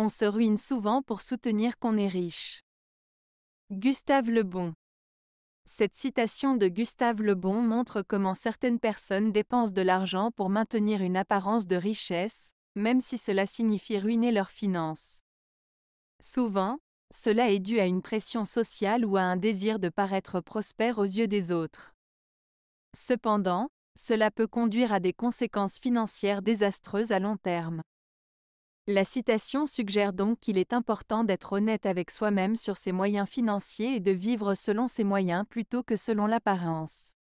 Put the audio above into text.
on se ruine souvent pour soutenir qu'on est riche. Gustave Le Bon Cette citation de Gustave Le Bon montre comment certaines personnes dépensent de l'argent pour maintenir une apparence de richesse, même si cela signifie ruiner leurs finances. Souvent, cela est dû à une pression sociale ou à un désir de paraître prospère aux yeux des autres. Cependant, cela peut conduire à des conséquences financières désastreuses à long terme. La citation suggère donc qu'il est important d'être honnête avec soi-même sur ses moyens financiers et de vivre selon ses moyens plutôt que selon l'apparence.